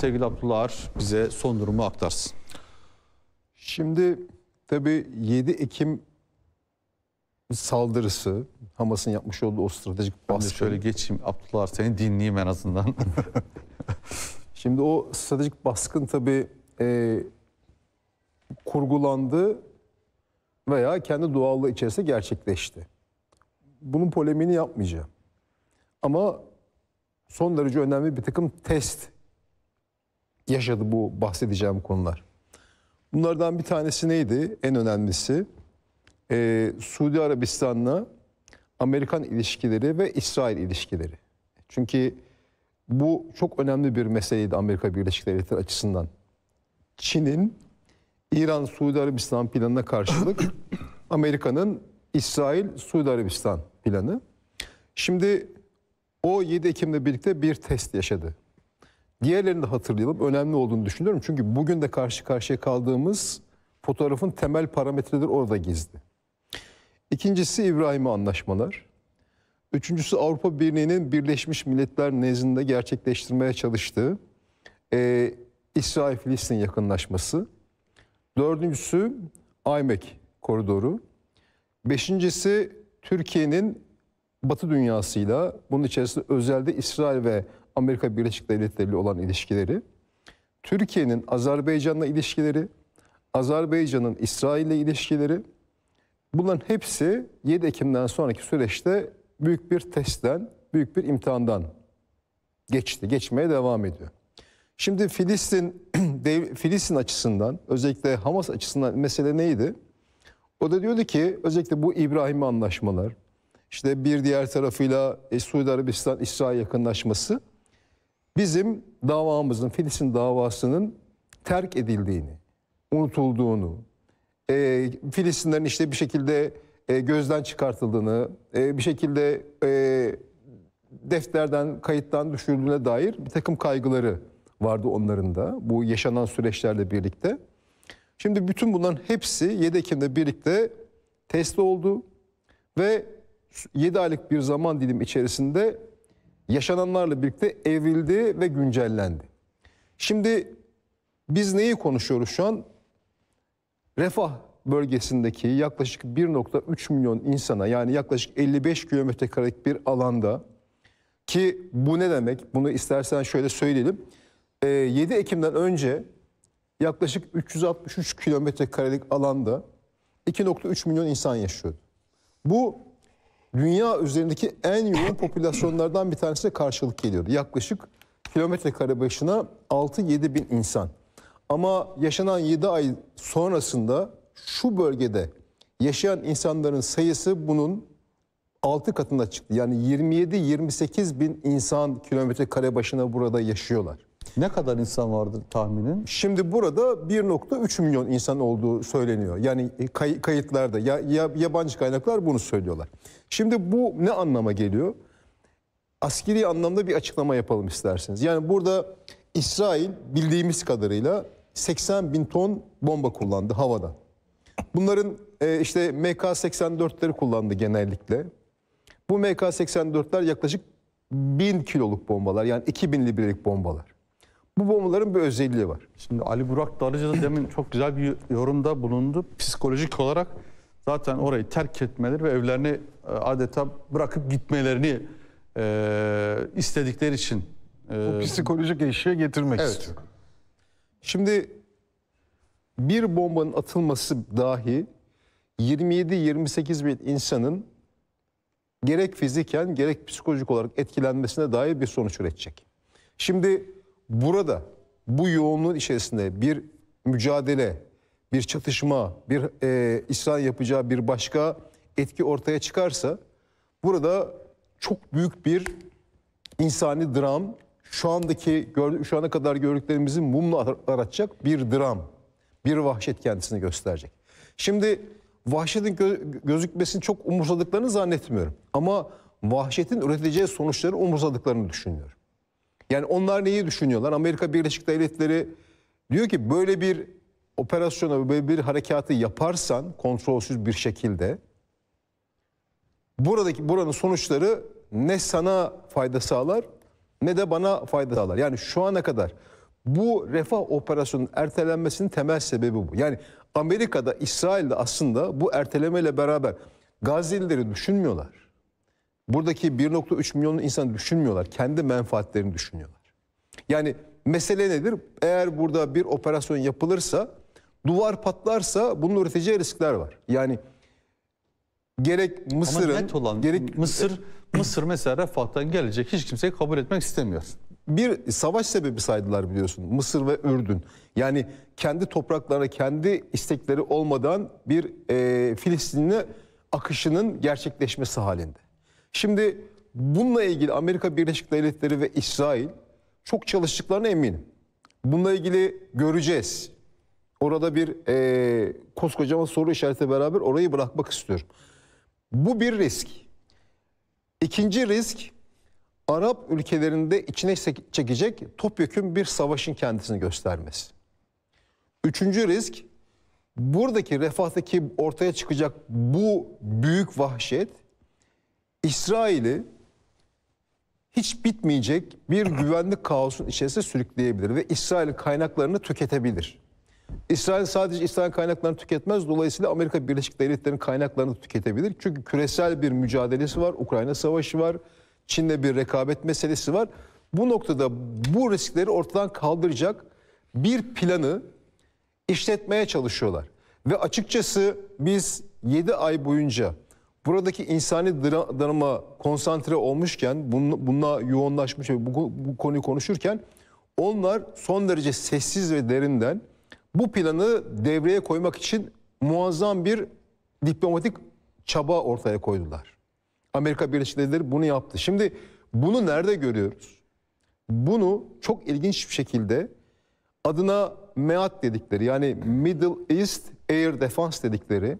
Sevgili Abdullah Ağar bize son durumu aktarsın. Şimdi tabii 7 Ekim saldırısı Hamas'ın yapmış olduğu o stratejik baskı. şöyle geçeyim Abdullah seni dinleyeyim en azından. Şimdi o stratejik baskın tabii e, kurgulandı veya kendi doğallığı içerisinde gerçekleşti. Bunun polemini yapmayacağım. Ama son derece önemli bir takım test yaşadı bu bahsedeceğim konular. Bunlardan bir tanesi neydi? En önemlisi e, Suudi Arabistan'la Amerikan ilişkileri ve İsrail ilişkileri. Çünkü bu çok önemli bir meseleydi Amerika Birleşik Devletleri açısından. Çin'in İran-Suudi Arabistan planına karşılık Amerika'nın İsrail-Suudi Arabistan planı. Şimdi o 7 Ekim'le birlikte bir test yaşadı. Diğerlerini de hatırlayalım. Önemli olduğunu düşünüyorum. Çünkü bugün de karşı karşıya kaldığımız fotoğrafın temel parametreleri orada gizli. İkincisi İbrahim'i anlaşmalar. Üçüncüsü Avrupa Birliği'nin Birleşmiş Milletler nezdinde gerçekleştirmeye çalıştığı e, İsrail-Filistin yakınlaşması. Dördüncüsü IMEC koridoru. Beşincisi Türkiye'nin Batı dünyasıyla bunun içerisinde özellikle İsrail ve Amerika Birleşik Devletleri ile olan ilişkileri, Türkiye'nin Azerbaycan'la ilişkileri, Azerbaycan'ın İsrail ile ilişkileri bunların hepsi 7 Ekim'den sonraki süreçte büyük bir testten, büyük bir imtihandan geçti, geçmeye devam ediyor. Şimdi Filistin Filistin açısından özellikle Hamas açısından mesele neydi? O da diyordu ki özellikle bu İbrahim anlaşmalar işte bir diğer tarafıyla e, Suudi Arabistan İsrail yakınlaşması bizim davamızın, Filistin davasının terk edildiğini, unutulduğunu, e, Filistinlerin işte bir şekilde e, gözden çıkartıldığını, e, bir şekilde e, defterden, kayıttan düşürüldüğüne dair bir takım kaygıları vardı onların da bu yaşanan süreçlerle birlikte. Şimdi bütün bunların hepsi 7 Ekim'de birlikte test oldu ve 7 aylık bir zaman dilim içerisinde yaşananlarla birlikte evrildi ve güncellendi. Şimdi biz neyi konuşuyoruz şu an? Refah bölgesindeki yaklaşık 1.3 milyon insana yani yaklaşık 55 kilometrekarelik bir alanda ki bu ne demek? Bunu istersen şöyle söyleyelim. 7 ee, Ekim'den önce yaklaşık 363 kilometrekarelik alanda 2.3 milyon insan yaşıyordu. Bu dünya üzerindeki en yoğun popülasyonlardan bir tanesine karşılık geliyordu. Yaklaşık kilometre kare başına 6-7 bin insan. Ama yaşanan 7 ay sonrasında şu bölgede yaşayan insanların sayısı bunun 6 katına çıktı. Yani 27-28 bin insan kilometre kare başına burada yaşıyorlar. Ne kadar insan vardır tahminin? Şimdi burada 1.3 milyon insan olduğu söyleniyor. Yani e, kay, kayıtlarda ya, ya, yabancı kaynaklar bunu söylüyorlar. Şimdi bu ne anlama geliyor? Askeri anlamda bir açıklama yapalım isterseniz. Yani burada İsrail bildiğimiz kadarıyla 80 bin ton bomba kullandı havada. Bunların e, işte MK84'leri kullandı genellikle. Bu MK84'ler yaklaşık 1000 kiloluk bombalar yani 2000 librelik bombalar. Bu bombaların bir özelliği var. Şimdi Ali Burak Darıcı da demin çok güzel bir yorumda bulundu. Psikolojik olarak zaten orayı terk etmeleri ve evlerini e, adeta bırakıp gitmelerini e, istedikleri için. E, o psikolojik eşiğe getirmek evet. istiyor. Şimdi bir bombanın atılması dahi 27-28 bin insanın gerek fiziken gerek psikolojik olarak etkilenmesine dair bir sonuç üretecek. Şimdi Burada bu yoğunluğun içerisinde bir mücadele, bir çatışma, bir e, İsrail yapacağı bir başka etki ortaya çıkarsa burada çok büyük bir insani dram şu andaki şu ana kadar gördüklerimizin mumla aratacak bir dram, bir vahşet kendisini gösterecek. Şimdi vahşetin gö gözükmesini çok umursadıklarını zannetmiyorum ama vahşetin üreteceği sonuçları umursadıklarını düşünüyorum. Yani onlar neyi düşünüyorlar? Amerika Birleşik Devletleri diyor ki böyle bir operasyona, böyle bir harekatı yaparsan kontrolsüz bir şekilde buradaki buranın sonuçları ne sana fayda sağlar ne de bana fayda sağlar. Yani şu ana kadar bu refah operasyonun ertelenmesinin temel sebebi bu. Yani Amerika'da, İsrail'de aslında bu ertelemeyle beraber Gazilileri düşünmüyorlar buradaki 1.3 milyon insan düşünmüyorlar. Kendi menfaatlerini düşünüyorlar. Yani mesele nedir? Eğer burada bir operasyon yapılırsa, duvar patlarsa bunun üreteceği riskler var. Yani gerek Mısır'ın olan gerek Mısır Mısır mesela refahtan gelecek hiç kimseyi kabul etmek istemiyor. Bir savaş sebebi saydılar biliyorsun Mısır ve Ürdün. Yani kendi topraklarına kendi istekleri olmadan bir e, Filistinli akışının gerçekleşmesi halinde. Şimdi bununla ilgili Amerika Birleşik Devletleri ve İsrail çok çalıştıklarına eminim. Bununla ilgili göreceğiz. Orada bir e, koskocaman soru işareti beraber orayı bırakmak istiyorum. Bu bir risk. İkinci risk Arap ülkelerinde içine çekecek topyekun bir savaşın kendisini göstermesi. Üçüncü risk buradaki refahtaki ortaya çıkacak bu büyük vahşet İsrail'i hiç bitmeyecek bir güvenlik kaosun içerisine sürükleyebilir ve İsrail kaynaklarını tüketebilir. İsrail sadece İsrail kaynaklarını tüketmez. Dolayısıyla Amerika Birleşik Devletleri'nin kaynaklarını tüketebilir. Çünkü küresel bir mücadelesi var. Ukrayna savaşı var. Çin'le bir rekabet meselesi var. Bu noktada bu riskleri ortadan kaldıracak bir planı işletmeye çalışıyorlar. Ve açıkçası biz 7 ay boyunca Buradaki insani drama konsantre olmuşken, bununla yoğunlaşmış ve bu, bu konuyu konuşurken onlar son derece sessiz ve derinden bu planı devreye koymak için muazzam bir diplomatik çaba ortaya koydular. Amerika Birleşik Devletleri bunu yaptı. Şimdi bunu nerede görüyoruz? Bunu çok ilginç bir şekilde adına MEAD dedikleri yani Middle East Air Defense dedikleri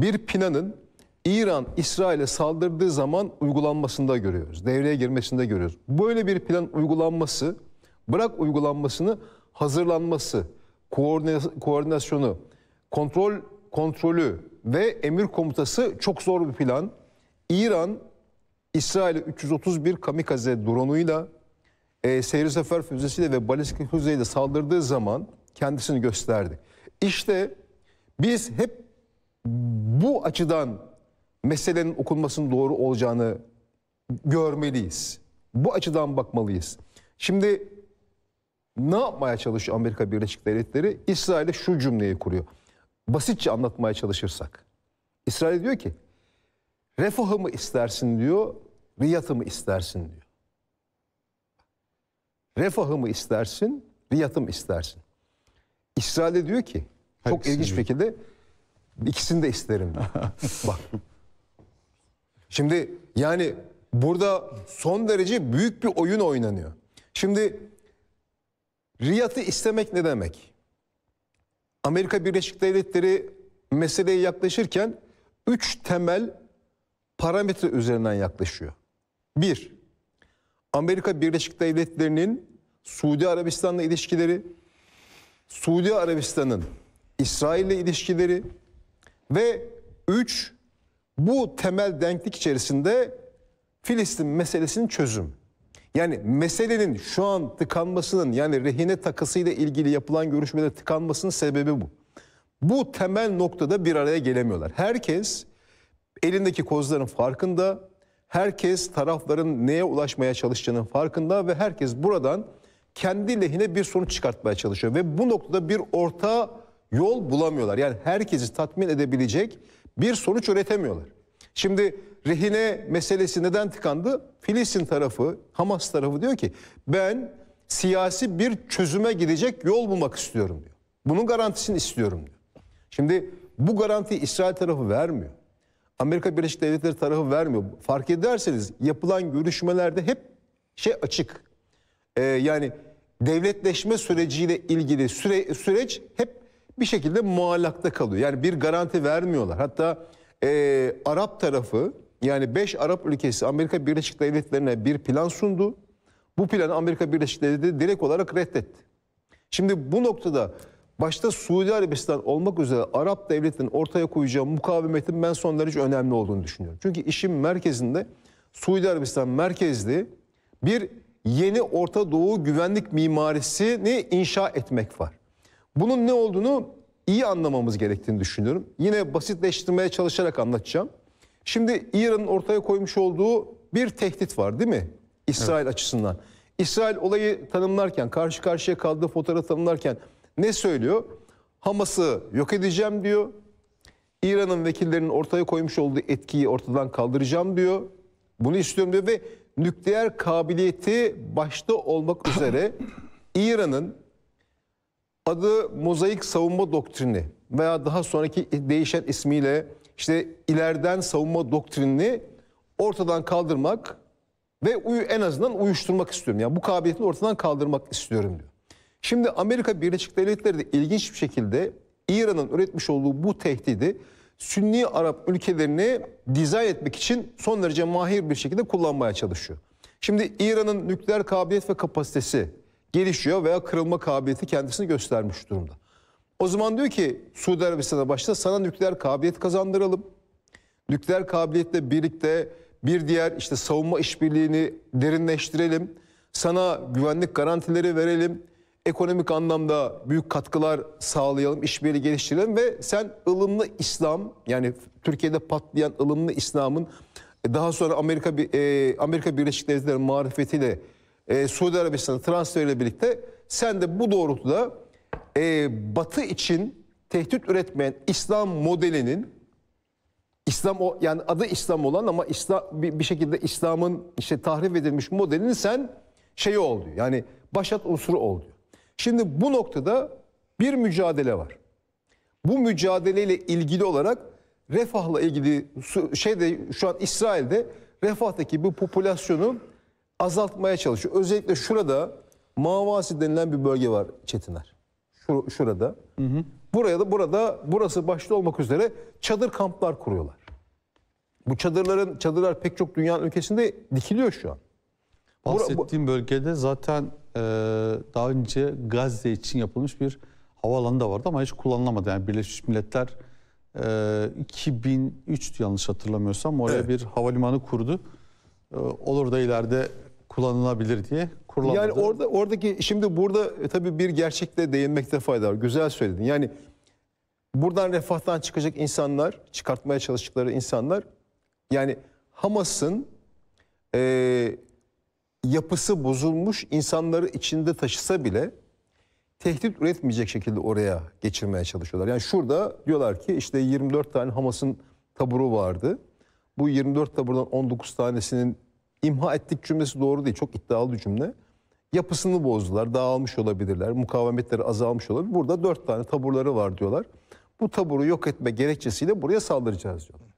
bir planın İran İsrail'e saldırdığı zaman uygulanmasında görüyoruz. Devreye girmesinde görüyoruz. Böyle bir plan uygulanması, bırak uygulanmasını hazırlanması, koordinasyonu, kontrol kontrolü ve emir komutası çok zor bir plan. İran İsrail'e 331 kamikaze dronuyla e, seyir sefer füzesiyle ve balistik füzeyle saldırdığı zaman kendisini gösterdi. İşte biz hep bu açıdan meselenin okunmasının doğru olacağını görmeliyiz. Bu açıdan bakmalıyız. Şimdi ne yapmaya çalışıyor Amerika Birleşik Devletleri? İsrail'e şu cümleyi kuruyor. Basitçe anlatmaya çalışırsak. İsrail diyor ki refahı mı istersin diyor, riyatı mı istersin diyor. Refahı mı istersin, riyatı mı istersin? İsrail'e diyor ki çok Hepsini ilginç bir şekilde ikisini de isterim. Bak Şimdi yani burada son derece büyük bir oyun oynanıyor. Şimdi Riyad'ı istemek ne demek? Amerika Birleşik Devletleri meseleye yaklaşırken üç temel parametre üzerinden yaklaşıyor. Bir, Amerika Birleşik Devletleri'nin Suudi Arabistan'la ilişkileri, Suudi Arabistan'ın İsrail'le ilişkileri ve üç bu temel denklik içerisinde Filistin meselesinin çözüm. Yani meselenin şu an tıkanmasının yani rehine takısıyla ilgili yapılan görüşmede tıkanmasının sebebi bu. Bu temel noktada bir araya gelemiyorlar. Herkes elindeki kozların farkında, herkes tarafların neye ulaşmaya çalıştığının farkında ve herkes buradan kendi lehine bir sonuç çıkartmaya çalışıyor. Ve bu noktada bir orta yol bulamıyorlar. Yani herkesi tatmin edebilecek bir sonuç üretemiyorlar. Şimdi rehine meselesi neden tıkandı? Filistin tarafı, Hamas tarafı diyor ki ben siyasi bir çözüme gidecek yol bulmak istiyorum diyor. Bunun garantisini istiyorum diyor. Şimdi bu garantiyi İsrail tarafı vermiyor. Amerika Birleşik Devletleri tarafı vermiyor. Fark ederseniz yapılan görüşmelerde hep şey açık. Ee, yani devletleşme süreciyle ilgili süre, süreç hep bir şekilde muallakta kalıyor. Yani bir garanti vermiyorlar. Hatta e, Arap tarafı yani 5 Arap ülkesi Amerika Birleşik Devletleri'ne bir plan sundu. Bu planı Amerika Birleşik Devletleri direkt olarak reddetti. Şimdi bu noktada başta Suudi Arabistan olmak üzere Arap devletinin ortaya koyacağı mukavemetin ben son derece önemli olduğunu düşünüyorum. Çünkü işin merkezinde Suudi Arabistan merkezli bir yeni Orta Doğu güvenlik mimarisini inşa etmek var. Bunun ne olduğunu iyi anlamamız gerektiğini düşünüyorum. Yine basitleştirmeye çalışarak anlatacağım. Şimdi İran'ın ortaya koymuş olduğu bir tehdit var değil mi? İsrail evet. açısından. İsrail olayı tanımlarken, karşı karşıya kaldığı fotoğrafı tanımlarken ne söylüyor? Hamas'ı yok edeceğim diyor. İran'ın vekillerinin ortaya koymuş olduğu etkiyi ortadan kaldıracağım diyor. Bunu istiyorum diyor ve nükleer kabiliyeti başta olmak üzere İran'ın Adı mozaik savunma doktrini veya daha sonraki değişen ismiyle işte ileriden savunma doktrinini ortadan kaldırmak ve uyu en azından uyuşturmak istiyorum. Yani bu kabiliyetini ortadan kaldırmak istiyorum diyor. Şimdi Amerika Birleşik Devletleri de ilginç bir şekilde İran'ın üretmiş olduğu bu tehdidi Sünni Arap ülkelerini dizayn etmek için son derece mahir bir şekilde kullanmaya çalışıyor. Şimdi İran'ın nükleer kabiliyet ve kapasitesi gelişiyor veya kırılma kabiliyeti kendisini göstermiş durumda. O zaman diyor ki Suudi Arabistan'a başta sana nükleer kabiliyet kazandıralım. Nükleer kabiliyetle birlikte bir diğer işte savunma işbirliğini derinleştirelim. Sana güvenlik garantileri verelim. Ekonomik anlamda büyük katkılar sağlayalım, işbirliği geliştirelim ve sen ılımlı İslam yani Türkiye'de patlayan ılımlı İslam'ın e, daha sonra Amerika e, Amerika Birleşik Devletleri marifetiyle e, Suudi Arabistan'ın transferiyle birlikte sen de bu doğrultuda e, Batı için tehdit üretmeyen İslam modelinin İslam o yani adı İslam olan ama İslam bir, bir şekilde İslam'ın işte tahrif edilmiş modelini sen şeyi ol Yani başat unsuru ol Şimdi bu noktada bir mücadele var. Bu mücadeleyle ilgili olarak refahla ilgili şeyde şu an İsrail'de refahtaki bu popülasyonun azaltmaya çalışıyor. Özellikle şurada Mavasi denilen bir bölge var Çetiner. Şur şurada. Hı hı. Buraya da burada burası başta olmak üzere çadır kamplar kuruyorlar. Bu çadırların çadırlar pek çok dünyanın ülkesinde dikiliyor şu an. Bahsettiğim bölgede zaten e, daha önce Gazze için yapılmış bir havaalanı da vardı ama hiç kullanılamadı. Yani Birleşmiş Milletler e, 2003 yanlış hatırlamıyorsam oraya evet. bir havalimanı kurdu. E, olur da ileride kullanılabilir diye kurulamadı. Yani orada oradaki şimdi burada e, tabii bir gerçekle değinmekte fayda var. Güzel söyledin. Yani buradan refahtan çıkacak insanlar, çıkartmaya çalıştıkları insanlar yani Hamas'ın e, yapısı bozulmuş insanları içinde taşısa bile tehdit üretmeyecek şekilde oraya geçirmeye çalışıyorlar. Yani şurada diyorlar ki işte 24 tane Hamas'ın taburu vardı. Bu 24 taburdan 19 tanesinin imha ettik cümlesi doğru değil. Çok iddialı bir cümle. Yapısını bozdular, dağılmış olabilirler, mukavemetleri azalmış olabilir. Burada dört tane taburları var diyorlar. Bu taburu yok etme gerekçesiyle buraya saldıracağız diyorlar.